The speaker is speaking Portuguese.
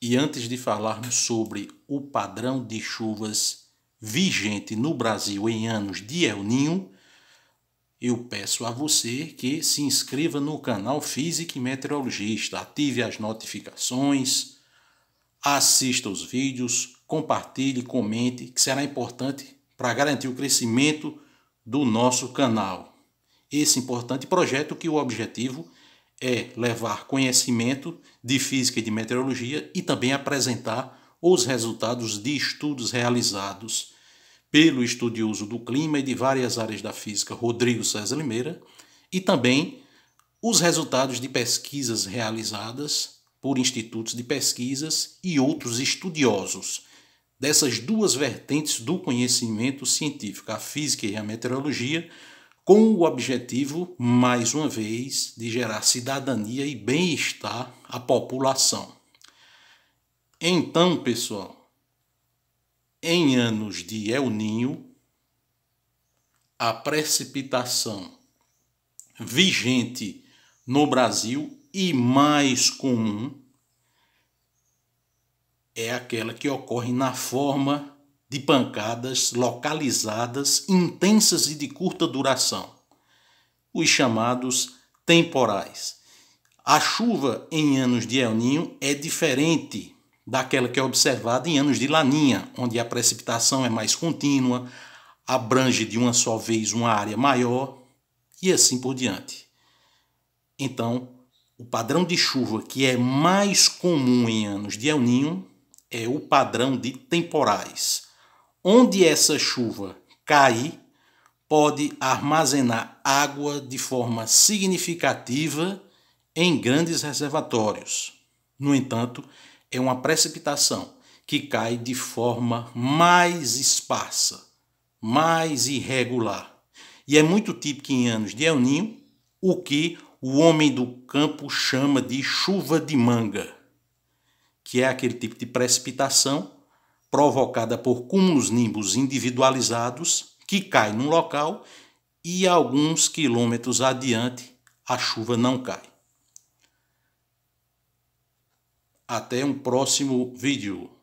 E antes de falarmos sobre o padrão de chuvas vigente no Brasil em anos de El Ninho, eu peço a você que se inscreva no canal Física e Meteorologista, ative as notificações, assista os vídeos, compartilhe, comente, que será importante para garantir o crescimento do nosso canal. Esse importante projeto que o objetivo é é levar conhecimento de física e de meteorologia e também apresentar os resultados de estudos realizados pelo estudioso do clima e de várias áreas da física, Rodrigo César Limeira, e também os resultados de pesquisas realizadas por institutos de pesquisas e outros estudiosos dessas duas vertentes do conhecimento científico, a física e a meteorologia, com o objetivo, mais uma vez, de gerar cidadania e bem-estar à população. Então, pessoal, em anos de El Ninho, a precipitação vigente no Brasil e mais comum é aquela que ocorre na forma de pancadas localizadas, intensas e de curta duração, os chamados temporais. A chuva em anos de El Ninho é diferente daquela que é observada em anos de Laninha, onde a precipitação é mais contínua, abrange de uma só vez uma área maior e assim por diante. Então, o padrão de chuva que é mais comum em anos de El Ninho é o padrão de temporais onde essa chuva cair, pode armazenar água de forma significativa em grandes reservatórios. No entanto, é uma precipitação que cai de forma mais esparsa, mais irregular. E é muito típico em anos de El Ninho, o que o homem do campo chama de chuva de manga, que é aquele tipo de precipitação provocada por cúmulos nimbos individualizados que cai num local e alguns quilômetros adiante a chuva não cai. Até um próximo vídeo.